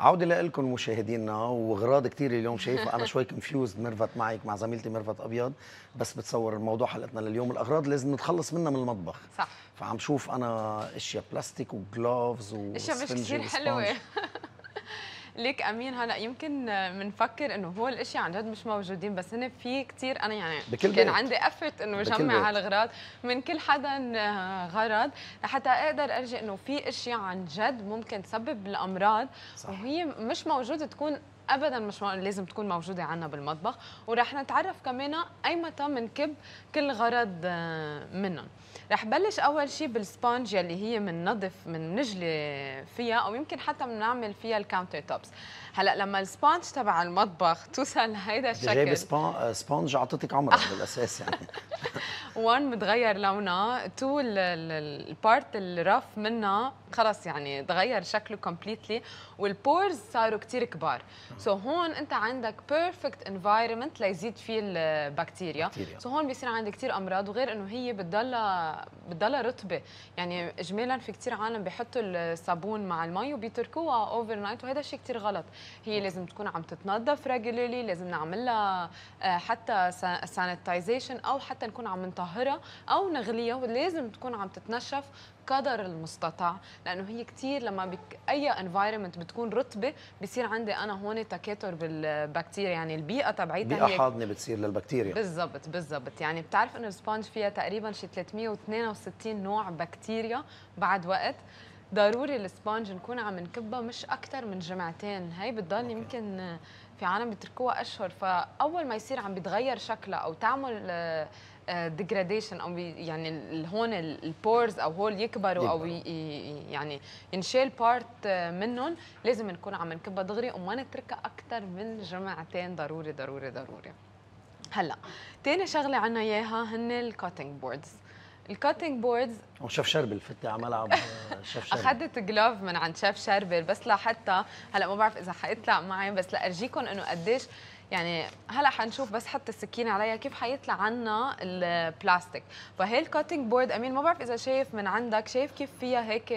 عوده لكم مشاهدينا وغراض كثير اليوم شايفها انا شوي كونفيوزد مرفت معك مع زميلتي مرفت ابيض بس بتصور موضوع حلقتنا لليوم الاغراض لازم نتخلص منها من المطبخ صح فعم شوف انا اشياء بلاستيك وجلوفز إشياء مش كثير حلوه ليك امين هلا يمكن بنفكر انه هو الاشياء عن جد مش موجودين بس هن في كثير انا يعني بكل كان عندي افرت انه جمع هالغراض من كل حدا غرض لحتى اقدر ارجع انه في اشياء عن جد ممكن تسبب الامراض صح. وهي مش موجوده تكون ابدا مش لازم تكون موجوده عنا بالمطبخ ورح نتعرف كمان ايمتى منكب كل غرض منهم رح بلش اول شيء بالسبونج يلي هي من نظف من بنجلي فيها او يمكن حتى بنعمل فيها الكاونتر توبس هلا لما السبونج تبع المطبخ توصل لهيدا الشكل جايب آه، سبونج اعطتك عمرك بالاساس يعني وان متغير لونها تو البارت الرف منها خلص يعني تغير شكله كومبليتلي والبورز صاروا كثير كبار سو so هون انت عندك بيرفكت انفايرمنت ليزيد فيه البكتيريا سو so هون بيصير عندك كثير امراض وغير انه هي بتضلها بتضلها رطبه يعني اجمالا في كثير عالم بيحطوا الصابون مع المي وبيتركوها اوفر نايت وهذا شيء كثير غلط هي لازم تكون عم تتنظف ريجولرلي لازم نعملها آه، حتى سانيتايزيشن او حتى نكون عم نطهرها او نغليها ولازم تكون عم تتنشف قدر المستطاع لانه هي كثير لما بك اي انفايرمنت بتكون رطبه بصير عندي انا هون تكاثر بالبكتيريا يعني البيئه تبعيتها بيئه هي حاضنه بتصير للبكتيريا بالضبط بالضبط يعني بتعرف انه السبونج فيها تقريبا شي 362 نوع بكتيريا بعد وقت ضروري السبونج نكون عم نكبها مش اكثر من جمعتين هي بتضل يمكن في عالم بيتركوها اشهر فاول ما يصير عم بيتغير شكلها او تعمل ديجراديشن آه، آه، او يعني هون البورز او هول يكبروا او يعني ينشال بارت آه، منهم لازم نكون عم نكبها دغري وما نتركها اكثر من جمعتين ضروري ضروري ضروري هلا تاني شغله عنا اياها هن الكاتنج بوردز الكاتنج بوردز وشاف شربل فتي على ملعب شاف شربل اخذت جلوف من عند شاف شربل بس لحتى هلا ما بعرف اذا حيطلع معي بس لارجيكم انه قديش يعني هلا حنشوف بس حط السكين عليها كيف حيطلع عنا البلاستيك فهي الكاتنج بورد امين ما بعرف اذا شايف من عندك شايف كيف فيها هيك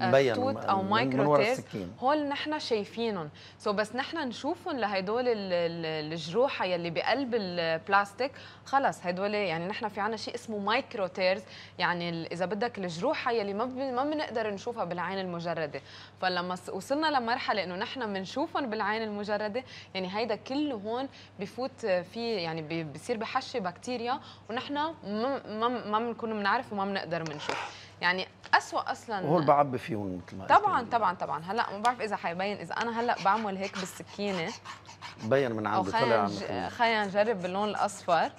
آه، توت او مايكرو تيست هول نحن شايفينهم سو بس نحن نشوفهم لهدول الجروحه يلي بقلب البلاستيك خلص هدول يعني نحن في عنا شيء اسمه مايكرو تيرز يعني اذا بدك الجروحه يلي ما ما بنقدر نشوفها بالعين المجرده فلما وصلنا لمرحله انه نحن بنشوفهم بالعين المجرده يعني هيدا كله هون بفوت في يعني بصير بحشي بكتيريا ونحن ما ما بنكون بنعرف وما بنقدر بنشوف يعني اسوء اصلا هو بعبي فيهم مثل ما طبعا طبعا طبعا هلا ما بعرف اذا حيبين اذا انا هلا بعمل هيك بالسكينه بين من عنده طلع خلينا نجرب باللون الاصفر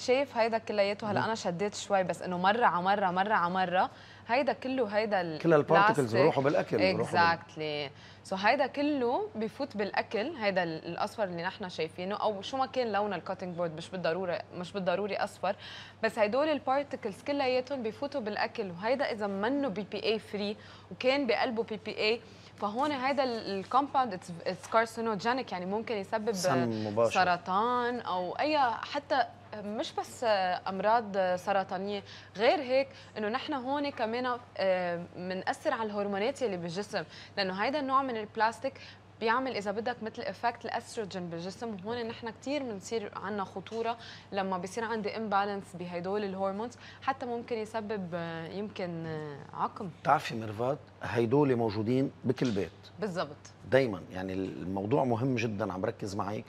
شايف هيدا كلياته هلا انا شديت شوي بس انه مره على مره مره على مره هيدا كله هيدا كل البارتكلز بيروحوا بالاكل اكزاكتلي سو هيدا كله بفوت بالاكل هيدا الاصفر اللي نحن شايفينه او شو ما كان لون الكاتنج بورد مش بالضروره مش بالضروري اصفر بس هدول البارتكلز كلياتهم بفوتوا بالاكل وهيدا اذا منه بي بي اي فري وكان بقلبه بي بي اي فهون هذا الكومباوند اتس كارسينوجينيك يعني ممكن يسبب سرطان او اي حتى مش بس امراض سرطانيه غير هيك انه نحن هون كمان بنأثر آه، على الهرمونات اللي بالجسم لانه هيدا النوع من البلاستيك بيعمل اذا بدك مثل افكت الاستروجين بالجسم وهون نحن كثير بنصير عندنا خطوره لما بصير عندي امبالانس بهدول الهرمونز حتى ممكن يسبب آه، يمكن آه، عقم بتعرفي مرفات هدول موجودين بكل بيت بالضبط دائما يعني الموضوع مهم جدا عم بركز معك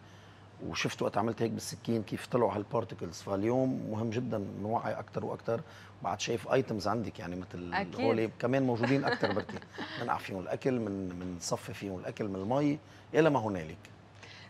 وشفت وقت عملت هيك بالسكين كيف طلعوا هالبارتكلز فاليوم مهم جدا نوعي اكثر واكثر بعد شايف ايتمز عندك يعني مثل هول كمان موجودين اكثر بركي بنقع فيهم الاكل من من صفي فيهم الاكل من المي الى ما هنالك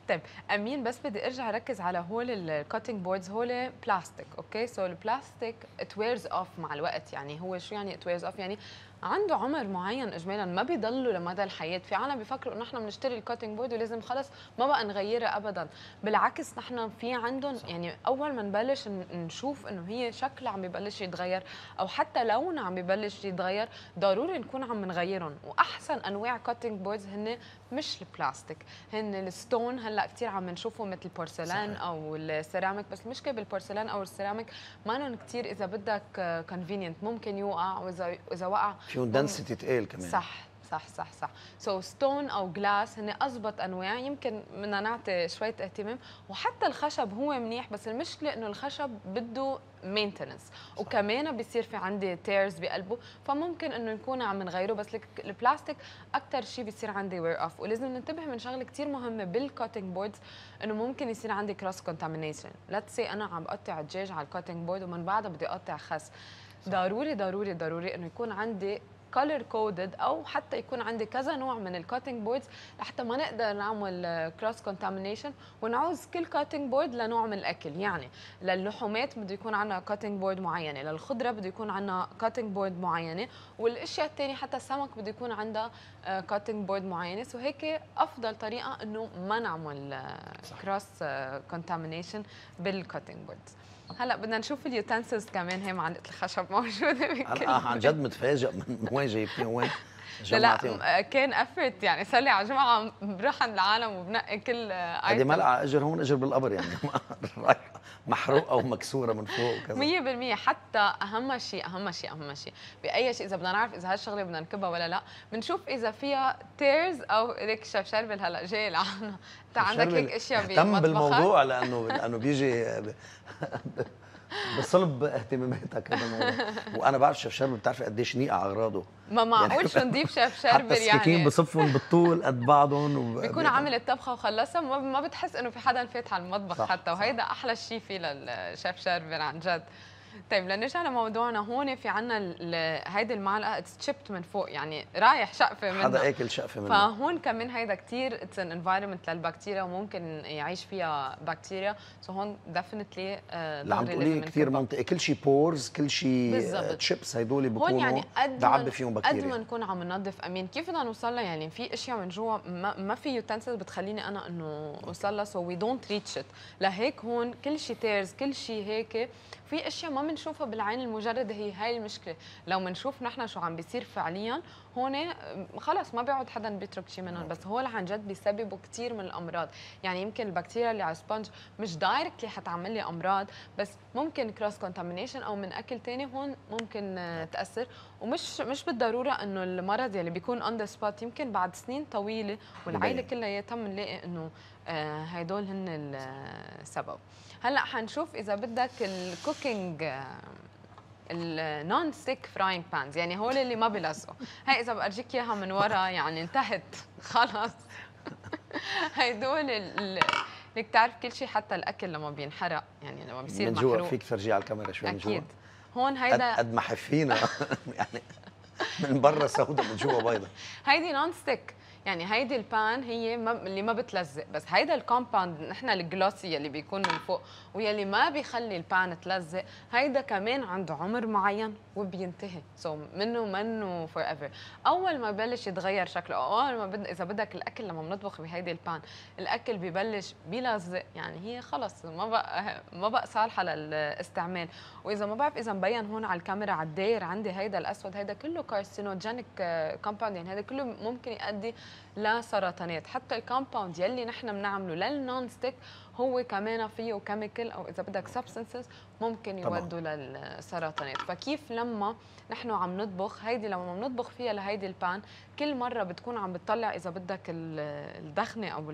طيب امين بس بدي ارجع اركز على هول الكاتنج بوردز هول بلاستيك اوكي سو البلاستيك ات ويرز اوف مع الوقت يعني هو شو يعني ات ويرز اوف يعني عنده عمر معين اجمالا ما بيضلوا لمدى الحياه في عالم بيفكروا انه احنا بنشتري الكاتنج بورد ولازم خلص ما بقى نغيره ابدا بالعكس نحن في عندهم يعني اول ما نبلش نشوف انه هي شكل عم ببلش يتغير او حتى لون عم ببلش يتغير ضروري نكون عم نغيرهم واحسن انواع كاتنج بوردز هن مش البلاستيك هن الستون هلا كثير عم نشوفه مثل البورسلان او السيراميك بس المشكله بالبورسلان او السيراميك ما كثير اذا بدك كونفينينت ممكن يوقع واذا اذا وقع فيهم دنس آه. تتقال كمان صح صح صح صح سو so, ستون او جلاس هن اضبط انواع يمكن بدنا نعطي شويه اهتمام وحتى الخشب هو منيح بس المشكله انه الخشب بده مينتننس وكمان بصير في عندي تيرز بقلبه فممكن انه نكون عم نغيره بس البلاستيك اكثر شيء بصير عندي وير اوف ولازم ننتبه من شغله كثير مهمه بالكوتنج بوردز انه ممكن يصير عندي كروس كونتامينيشن ليتس سي انا عم بقطع دجاج على الكوتنج بورد ومن بعدها بدي اقطع خس صح. ضروري ضروري ضروري انه يكون عندي كولر كودد او حتى يكون عندي كذا نوع من الكاتنج بوردز لحتى ما نقدر نعمل كروس كونتامينيشن ونعوز كل كاتنج بورد لنوع من الاكل يعني للحومات بده يكون عندنا كاتنج بورد معينه للخضره بده يكون عندنا كاتنج بورد معينه والاشياء الثانيه حتى السمك بده يكون عندها كاتنج آه، بورد معينه سو هيك افضل طريقه انه ما نعمل كروس كونتامينيشن بالكاتنج بوردز هلا بدنا نشوف اليوتنسلز كمان هي معلقه الخشب موجوده بكل انا عن جد متفاجئ من وين جايبني وين لا كان افرت يعني صار لي على جمعه بروح عند العالم وبنقي كل ايتم هذه ملقى اجر هون اجر بالقبر يعني محروقه ومكسوره من فوق وكذا بالمية حتى اهم شيء اهم شيء اهم شيء باي شيء اذا بدنا نعرف اذا هالشغله بدنا نكبها ولا لا بنشوف اذا فيها تيرز او ليك شاف شربل هلا جاي لعنا انت عندك هيك اشياء اهتم بالموضوع لانه لانه بيجي بصلب اهتماماتك انا وانا بعرف شيف شربل بتعرفي قديش ايه على اغراضه ما يعني معقول شو نضيف شيف شربل يعني السكين بصفهم بالطول قد بعضهم وب... بيكون عامل الطبخه وخلصها ما بتحس انه في حدا فات على المطبخ صح حتى وهيدا احلى شيء فيه للشيف شربل عن جد طيب لنرجع لموضوعنا هون في عنا هيدي المعلقه اتشيبت من فوق يعني رايح شقفه منها حدا اكل شقفه منها فهون كمان هيدا كثير اتس ان انفايرمنت للبكتيريا وممكن يعيش فيها بكتيريا سو هون ديفنتلي آه، اللي عم تقوليه كثير منطقي كل شيء بورز كل شيء تشيبس هدول بكونوا هون يعني قد بعبي فيهم بكتيريا قد ما نكون عم ننظف امين كيف بدنا نوصل لها يعني في اشياء من جوا ما, ما في يوتنسلز بتخليني انا انه اوصل لها سو وي دونت ريتش ات لهيك هون كل شيء تيرز كل شيء هيك في اشياء ما بنشوفها بالعين المجرد هي هاي المشكله لو بنشوف نحن شو عم بيصير فعليا هون خلص ما بيقعد حدا بيترك شيء منهم نعم. بس هول عن جد بيسببوا كثير من الامراض يعني يمكن البكتيريا اللي على السبونج مش دايركتلي حتعمل لي امراض بس ممكن كروس كونتامينيشن او من اكل ثاني هون ممكن آه، نعم. تاثر ومش مش بالضروره انه المرض يلي بيكون اون ذا سبوت يمكن بعد سنين طويله والعائله كلها يتم نلاقي انه هدول آه، هن السبب آه، هلا حنشوف اذا بدك الكوكينج النون ستيك فراينج بانز يعني هول اللي ما بيلزقوا هاي اذا بارجيك اياها من ورا يعني انتهت خلص هدول ال لك بتعرف كل شيء حتى الاكل لما بينحرق يعني لما بيصير من جوع فيك تفرجي على الكاميرا شوي من جوع اكيد هون هيدا قد ما حفينا يعني من برا سوداء من جوا بيضاء هيدي نون ستيك يعني هيدي البان هي ما اللي ما بتلزق بس هيدا الكومباوند نحن الجلوسي اللي بيكون من فوق ويلي ما بيخلي البان تلزق هيدا كمان عنده عمر معين وبينتهي سو so منه منه فور ايفر اول ما ببلش يتغير شكله اول ما بد... اذا بدك الاكل لما بنطبخ بهيدي البان الاكل ببلش بيلزق يعني هي خلص ما بقى ما بقى صالحه للاستعمال واذا ما بعرف اذا مبين هون على الكاميرا على الداير عندي هيدا الاسود هيدا كله كارسينوجينيك آه، كومباوند يعني هيدا كله ممكن يؤدي لسرطانات حتى الكومباوند يلي نحن بنعمله للنون ستيك هو كمان فيه كيميكال او اذا بدك سبستنسز ممكن يودوا للسرطانات فكيف لما نحن عم نطبخ هيدي لما بنطبخ فيها لهيدي البان كل مره بتكون عم بتطلع اذا بدك الدخنه او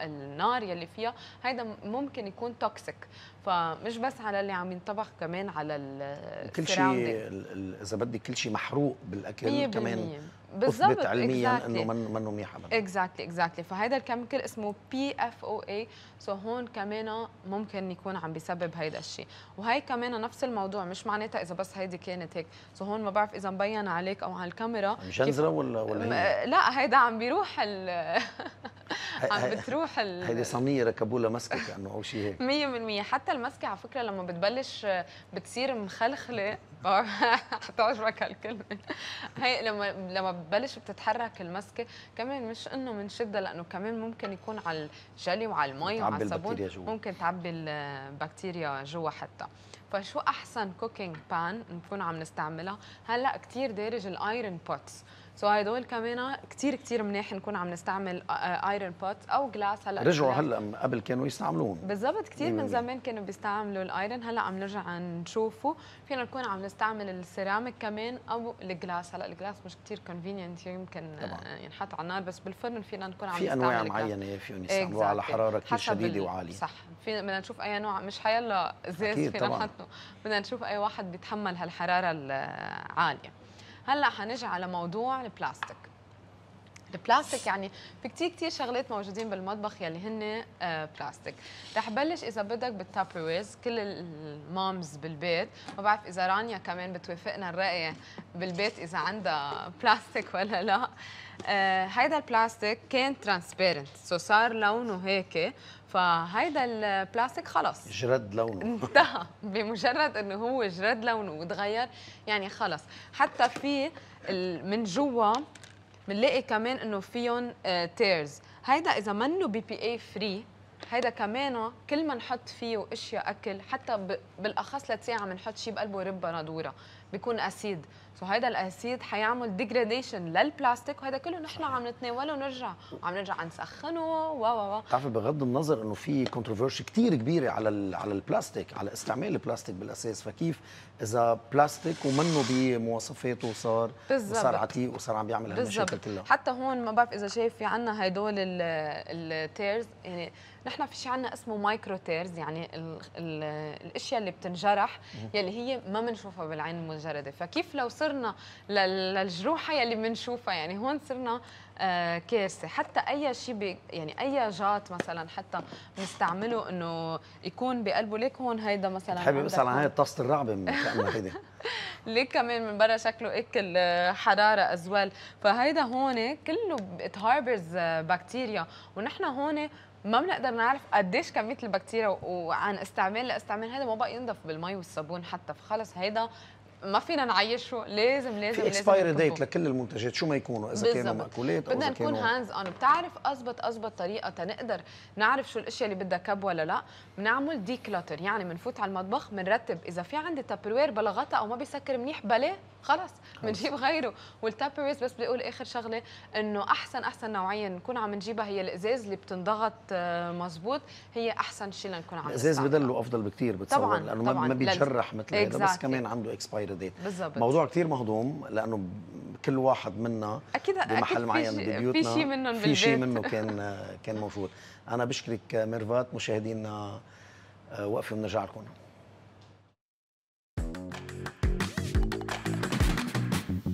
النار يلي فيها هيدا ممكن يكون توكسيك فمش بس على اللي عم ينطبخ كمان على كل شيء اذا بدك كل شيء محروق بالاكل كمان بالضبط علميا exactly. انه من منه منيح ابدا اكزاكتلي اكزاكتلي فهذا الكيميكال اسمه بي اف او اي سو هون كمان ممكن يكون عم بيسبب هيدا الشيء وهي كمان نفس الموضوع مش معناتها اذا بس هيدي كانت هيك سو هون ما بعرف اذا مبين عليك او على الكاميرا مجنزره ولا ولا هي؟ لا هيدا عم بيروح ال عم بتروح ال... هيدي صينيه ركبوا لها مسكه كانه او شيء هيك 100% حتى المسكه على فكره لما بتبلش بتصير مخلخله حتعجبك هالكلمه هي لما لما بتبلش بتتحرك المسكه كمان مش انه بنشدها لانه كمان ممكن يكون على الجلي وعلى المي وعلى الصابون ممكن تعبي البكتيريا جوا حتى فشو احسن كوكينج بان نكون عم نستعملها هلا كثير دارج الايرون بوتس سو so هدول كمان كثير كثير منيح نكون عم نستعمل ايرون آه، بوت او جلاس هلا رجعوا هلا قبل كانوا يستعملوهم بالضبط كثير من زمان كانوا بيستعملوا الايرون هلا عم نرجع نشوفه فينا نكون عم نستعمل السيراميك كمان او الجلاس هلا الجلاس مش كثير كونفينينت يمكن آه، ينحط على النار بس بالفرن فينا نكون عم في انواع معينه فيهم يستعملوها على حراره كثير شديده وعاليه صح فينا بدنا نشوف اي نوع مش حيلا ازاز فينا نحطه بدنا نشوف اي واحد بيتحمل هالحراره العاليه هلا حنجي على موضوع البلاستيك البلاستيك يعني في كتير كتير شغلات موجودين بالمطبخ يلي هن آه، بلاستيك رح بلش اذا بدك بالتابرويز كل المامز بالبيت ما بعرف اذا رانيا كمان بتوافقنا الراي بالبيت اذا عندها بلاستيك ولا لا آه هيدا البلاستيك كان ترانسبيرنت سو صار لونه هيك فهيدا البلاستيك خلص جرد لونه انتهى بمجرد انه هو جرد لونه وتغير يعني خلص حتى في من جوا بنلاقي كمان انه فيهم تيرز آه، هيدا اذا منه بي بي اي فري هيدا كمان كل ما نحط فيه اشياء اكل حتى بالاخص لتساعة عم نحط شيء بقلبه ربة ندوره بيكون اسيد سو هيدا الاسيد حيعمل ديجراديشن للبلاستيك وهذا كله نحن عم نتناوله ونرجع وعم نرجع نسخنه و و و بتعرفي بغض النظر انه في كونتروفيرشي كثير كبيره على على البلاستيك على استعمال البلاستيك بالاساس فكيف اذا بلاستيك ومنه بمواصفاته صار بالزبط. وصار عتيق وصار عم بيعمل هالمشاكل كلها حتى هون ما بعرف اذا شايف في عندنا هدول التيرز يعني نحن في شيء عندنا اسمه مايكرو تيرز يعني الـ الـ الاشياء اللي بتنجرح يلي هي ما بنشوفها بالعين الجردة فكيف لو صرنا للجروحه يلي بنشوفها يعني هون صرنا آه، كارثه حتى اي شيء يعني اي جات مثلا حتى بنستعمله انه يكون بقلبه ليك هون هيدا مثلا حابب اسال عن هاي طاسه الرعبه من هيدي ليك كمان من برا شكله اكل حراره ازوال فهيدا هون كله هاربرز آه، بكتيريا ونحن هون ما بنقدر نعرف قديش كميه البكتيريا وعن استعمال لاستعمال هذا ما بقى ينضف بالمي والصابون حتى فخلص هيدا ما فينا نعيشه لازم لازم في اكسبايري ديت لكل المنتجات شو ما يكونوا اذا كانوا ماكولات او بدنا نكون هاندز اون بتعرف اضبط اضبط طريقه تنقدر نعرف شو الاشياء اللي بدها كب ولا لا بنعمل ديكلاتر يعني بنفوت على المطبخ بنرتب اذا في عندي تابروير بلا غطا او ما بيسكر منيح بلا خلص بنجيب غيره والتابريز بس بدي اقول اخر شغله انه احسن احسن نوعيه نكون عم نجيبها هي الازاز اللي بتنضغط آه، مزبوط هي احسن شيء لنكون عم الازاز بدله افضل بكثير بتصور طبعا لانه طبعاً ما بيتجرح مثل هذا بس كمان عنده اكسبايري ديت بالضبط موضوع كثير مهضوم لانه كل واحد منا اكيد بمحل معين ببيوتنا في شيء منهم في شيء منه كان كان موجود انا بشكرك ميرفات مشاهدينا آه، وقفه بنرجع لكم